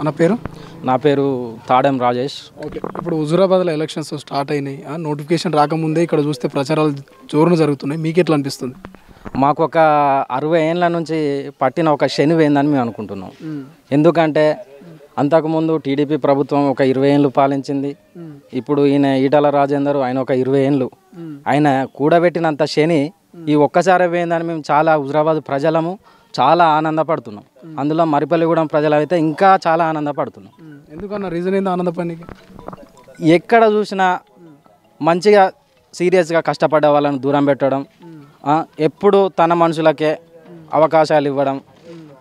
అన్న పేరు నా పేరు తాడెం రాజేష్ ఓకే ఇప్పుడు హుజూరాబాద్లో ఎలక్షన్స్ స్టార్ట్ అయినాయి నోటిఫికేషన్ రాకముందే ఇక్కడ చూస్తే ప్రచారాలు జోరున జరుగుతున్నాయి మీకు ఎట్లా అనిపిస్తుంది మాకు ఒక అరవై ఏండ్ల నుంచి పట్టిన ఒక శని వేయిందని మేము అనుకుంటున్నాం ఎందుకంటే అంతకుముందు టీడీపీ ప్రభుత్వం ఒక ఇరవై ఏళ్ళు పాలించింది ఇప్పుడు ఈయన ఈటల రాజేందర్ ఆయన ఒక ఇరవై ఏళ్ళు ఆయన కూడబెట్టినంత శని ఈ ఒక్కసారి పోయిందని మేము చాలా హుజరాబాద్ ప్రజలము చాలా ఆనందపడుతున్నాం అందులో మరిపల్లిగూడెం ప్రజలు అయితే ఇంకా చాలా ఆనందపడుతున్నాం ఎందుకన్నా రీజన్ ఏందో ఆనందపడి ఎక్కడ చూసినా మంచిగా సీరియస్గా కష్టపడ్డ వాళ్ళని దూరం పెట్టడం ఎప్పుడు తన మనుషులకే అవకాశాలు ఇవ్వడం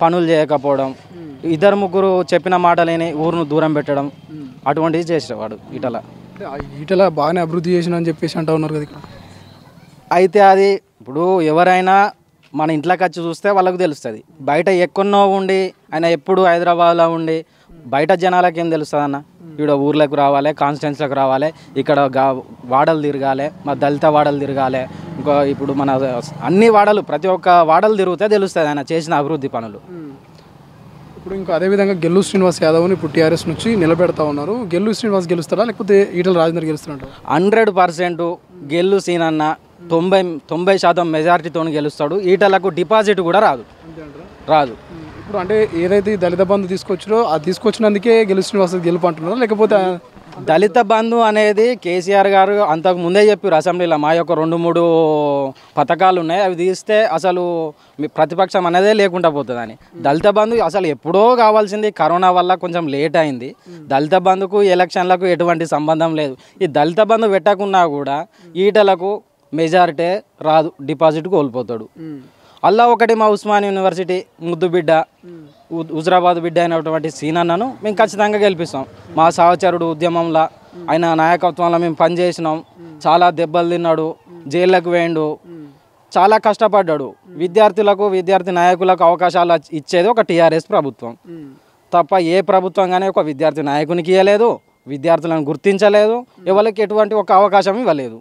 పనులు చేయకపోవడం ఇద్దరు ముగ్గురు చెప్పిన మాట లేని ఊరును దూరం పెట్టడం అటువంటిది చేసేవాడు ఈటల ఈటల బాగానే అభివృద్ధి చేసిన అని చెప్పేసి అంటా ఉన్నారు కదా అయితే అది ఇప్పుడు ఎవరైనా మన ఇంట్లోకి వచ్చి చూస్తే వాళ్ళకు తెలుస్తుంది బయట ఎక్కడో ఉండి ఆయన ఎప్పుడు హైదరాబాద్లో ఉండి బయట జనాలకు ఏం తెలుస్తుంది అన్న ఇక్కడ ఊర్లకు రావాలి కాన్స్టిట్యున్సీలకు రావాలి ఇక్కడ గా వాడలు తిరగాలి మా దళిత వాడలు తిరగాలి ఇంకో ఇప్పుడు మన అన్ని వాడలు ప్రతి ఒక్క వాడలు తిరిగితే తెలుస్తుంది ఆయన చేసిన అభివృద్ధి పనులు ఇప్పుడు ఇంకా అదేవిధంగా గెల్లు శ్రీనివాస్ యాదవ్ని ఇప్పుడు టీఆర్ఎస్ నుంచి నిలబెడతా ఉన్నారు గెల్లు శ్రీనివాస్ గెలుస్తారా లేకపోతే ఈటల రాజేందర్ గెలుస్తున్నాడు హండ్రెడ్ పర్సెంట్ గెల్లు సీన్ అన్న తొంభై తొంభై శాతం మెజారిటీతో గెలుస్తాడు ఈటలకు డిపాజిట్ కూడా రాదు రాదు ఇప్పుడు అంటే ఏదైతే దళిత బంధు తీసుకొచ్చారో అది తీసుకొచ్చినందుకే గెలుస్తున్న గెలుపు అంటున్నారా లేకపోతే దళిత బంధు అనేది కేసీఆర్ గారు అంతకు ముందే చెప్పారు అసెంబ్లీలో మా యొక్క రెండు మూడు పథకాలు ఉన్నాయి అవి తీస్తే అసలు ప్రతిపక్షం అనేదే లేకుండా పోతుందని దళిత బంధు అసలు ఎప్పుడో కావాల్సింది కరోనా వల్ల కొంచెం లేట్ అయింది దళిత బంధుకు ఎలక్షన్లకు ఎటువంటి సంబంధం లేదు ఈ దళిత బంధు పెట్టకున్నా కూడా ఈటలకు మెజారిటీ రాదు డిపాజిట్ కోల్పోతాడు అల్లా ఒకటి మా ఉస్మాన్ యూనివర్సిటీ ముద్దు బిడ్డ హుజరాబాద్ బిడ్డ అయినటువంటి సీనన్నను మేము ఖచ్చితంగా గెలిపిస్తాం మా సహచరుడు ఉద్యమంలో ఆయన నాయకత్వంలో మేము పనిచేసినాం చాలా దెబ్బలు తిన్నాడు జైళ్ళకు వేయండు చాలా కష్టపడ్డాడు విద్యార్థులకు విద్యార్థి నాయకులకు అవకాశాలు ఇచ్చేది ఒక టీఆర్ఎస్ ప్రభుత్వం తప్ప ఏ ప్రభుత్వం కానీ ఒక విద్యార్థి నాయకునికి ఇవ్వలేదు విద్యార్థులను గుర్తించలేదు ఎవరికి ఎటువంటి ఒక అవకాశం ఇవ్వలేదు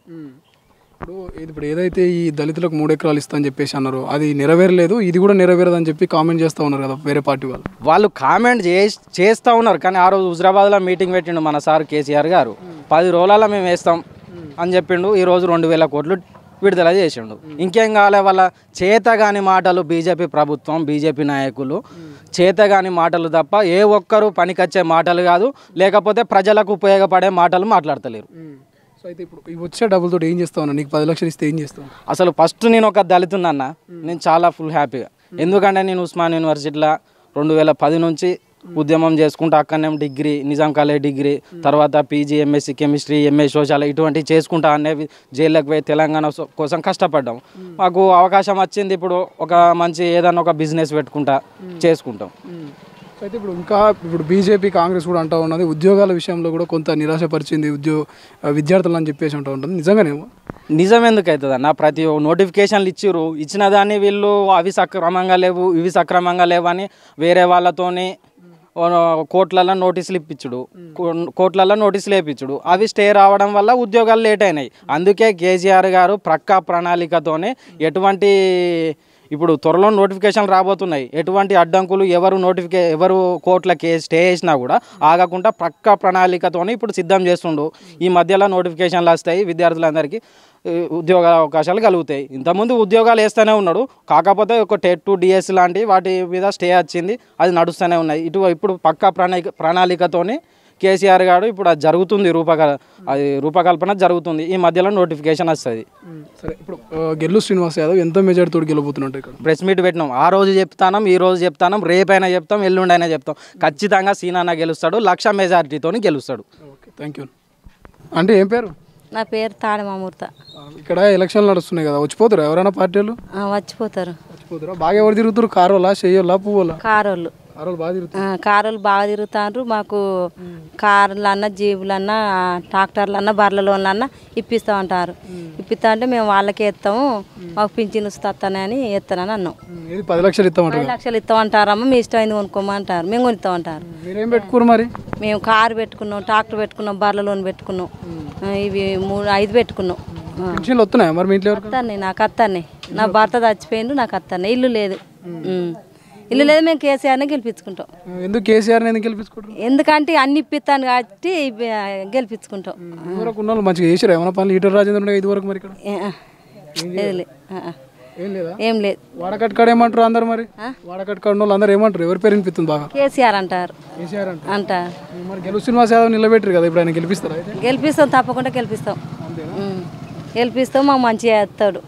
ఇప్పుడు ఇప్పుడు ఏదైతే ఈ దళితులకు మూడు ఎకరాలు ఇస్తా అని చెప్పేసి అన్నారు అది నెరవేరలేదు ఇది కూడా నెరవేరదు అని చెప్పి కామెంట్ చేస్తూ ఉన్నారు కదా వేరే పార్టీ వాళ్ళు వాళ్ళు కామెంట్ చేస్తూ ఉన్నారు కానీ ఆ రోజు హుజరాబాద్లో మీటింగ్ పెట్టిండు మన సార్ కేసీఆర్ గారు పది రోజులలో మేము వేస్తాం అని చెప్పిండు ఈరోజు రెండు వేల కోట్లు విడుదల చేసిండు ఇంకేం కావాలి వాళ్ళ చేత కాని మాటలు బీజేపీ ప్రభుత్వం బీజేపీ నాయకులు చేత కాని మాటలు తప్ప ఏ ఒక్కరూ పనికొచ్చే మాటలు కాదు లేకపోతే ప్రజలకు ఉపయోగపడే మాటలు మాట్లాడతలేరు అయితే ఇప్పుడు వచ్చే డబ్బులతో ఏం చేస్తావు నీకు పది లక్షలు ఇస్తే ఏం చేస్తావు అసలు ఫస్ట్ నేను ఒక దళితున్నా నేను చాలా ఫుల్ హ్యాపీగా ఎందుకంటే నేను ఉస్మాన్ యూనివర్సిటీలో రెండు వేల పది నుంచి ఉద్యమం చేసుకుంటూ అక్కడనే డిగ్రీ నిజాం కాలేజ్ డిగ్రీ తర్వాత PG MSc chemistry MA social ఇటువంటివి చేసుకుంటా అనేవి జైల్లోకి పోయి తెలంగాణ కోసం కష్టపడ్డాం మాకు అవకాశం వచ్చింది ఇప్పుడు ఒక మంచి ఏదైనా ఒక బిజినెస్ పెట్టుకుంటా చేసుకుంటాం అయితే ఇప్పుడు ఇంకా ఇప్పుడు బీజేపీ కాంగ్రెస్ కూడా అంటూ ఉన్నది ఉద్యోగాల విషయంలో కూడా కొంత నిరాశపరిచింది ఉద్యోగ విద్యార్థులు అని చెప్పేసి అంటూ ఉంటుంది నిజంగానేమో నిజం ఎందుకు అవుతుంది ప్రతి నోటిఫికేషన్లు ఇచ్చిరు ఇచ్చిన దాన్ని వీళ్ళు అవి సక్రమంగా లేవు ఇవి సక్రమంగా లేవని వేరే వాళ్ళతోని కోట్లలో నోటీసులు ఇప్పించుడు కోట్లలో నోటీసులు వేయించుడు అవి స్టే రావడం వల్ల ఉద్యోగాలు లేట్ అయినాయి అందుకే కేసీఆర్ గారు ప్రక్క ప్రణాళికతోనే ఎటువంటి ఇప్పుడు త్వరలో నోటిఫికేషన్లు రాబోతున్నాయి ఎటువంటి అడ్డంకులు ఎవరు నోటిఫికే ఎవరు కోర్టుల కేసు స్టే చేసినా కూడా ఆగకుండా ప్రక్క ప్రణాళికతోనే ఇప్పుడు సిద్ధం చేస్తుండు ఈ మధ్యలో నోటిఫికేషన్లు వస్తాయి విద్యార్థులందరికీ ఉద్యోగ అవకాశాలు కలుగుతాయి ఇంతకుముందు ఉద్యోగాలు వేస్తూనే ఉన్నాడు కాకపోతే ఒక టెట్ టు డిఎస్ లాంటి వాటి మీద స్టే వచ్చింది అది నడుస్తూనే ఉన్నాయి ఇటు ఇప్పుడు పక్కా ప్రణాళిక ప్రణాళికతోనే కేసీఆర్ గారు ఇప్పుడు అది జరుగుతుంది రూపకల్ అది రూపకల్పన జరుగుతుంది ఈ మధ్యలో నోటిఫికేషన్ వస్తుంది సరే ఇప్పుడు గెల్లు శ్రీనివాస్ యాదవ్ ఎంత మెజార్టీ తోడు ఇక్కడ ప్రెస్ మీట్ పెట్టినాం ఆ రోజు చెప్తానం ఈ రోజు చెప్తానం రేపైనా చెప్తాం అయినా చెప్తాం ఖచ్చితంగా సీనాన్న గెలుస్తాడు లక్ష మెజార్టీతో గెలుస్తాడు థ్యాంక్ యూ అంటే ఏం పేరు నా పేరు తాడమామూర్త ఇక్కడ ఎలక్షన్లు నడుస్తున్నాయి కదా వచ్చిపోతారు ఎవరైనా పార్టీలు వచ్చిపోతారు వచ్చిపోతారు బాగా ఎవరు తిరుగుతారు కారోలా చెయ్యోలా పువ్వులా కారోళ్ళు కారులు బాగా తిరుగుతారు మాకు కార్లన్నా జీబులన్నా ట్రాక్టర్లన్నా బర్ల లోన్లన్నా ఇప్పిస్తా ఉంటారు ఇప్పిస్తా అంటే మేము వాళ్ళకి ఇస్తాము మాకు పింఛన్ వస్తానని ఇస్తానని అన్నాం పది లక్షలు ఇస్తాం పది లక్షలు ఇస్తామంటారమ్మ మీ ఇష్టం అయింది కొనుక్కోమంటారు మేము కొనుక్తామంటారు ఉంటారు మరి మేము కారు పెట్టుకున్నాం ట్రాక్టర్ పెట్టుకున్నాం బర్ల లోన్ పెట్టుకున్నాం ఇవి మూడు ఐదు పెట్టుకున్నాం వస్తున్నాయి మరి మీ ఇంట్లో నాకు అత్తాన్ని నా భర్త చచ్చిపోయిండు నాకు అత్తాన్ని ఇల్లు లేదు ఇల్లు లేదు మేము కేసీఆర్నే గెలిపించుకుంటాం ఎందుకు కేసీఆర్ ఎందుకు గెలిపించుకుంటారు ఎందుకంటే అన్ని ఇప్పిస్తాను కాబట్టి గెలిపించుకుంటాం ఇదివరకు ఉన్న వాళ్ళు మంచిగా చేసారు ఏమైనా పనులు ఈటల రాజేంద్ర ఇదివరకు మరి ఇక్కడ లేదులే ఏం లేదు వాడకట్ ఏమంటారు అందరు మరి వాడకట్ వాళ్ళు అందరు ఏమంటారు ఎవరు పేరు వినిపిస్తుంది బాగా కేసీఆర్ అంటారు కేసీఆర్ అంటారు మరి గెలుపు శ్రీనివాస్ యాదవ్ నిలబెట్టరు కదా ఇప్పుడు ఆయన గెలిపిస్తారు గెలిపిస్తాం తప్పకుండా గెలిపిస్తాం గెలిపిస్తాం మాకు మంచిగా వేస్తాడు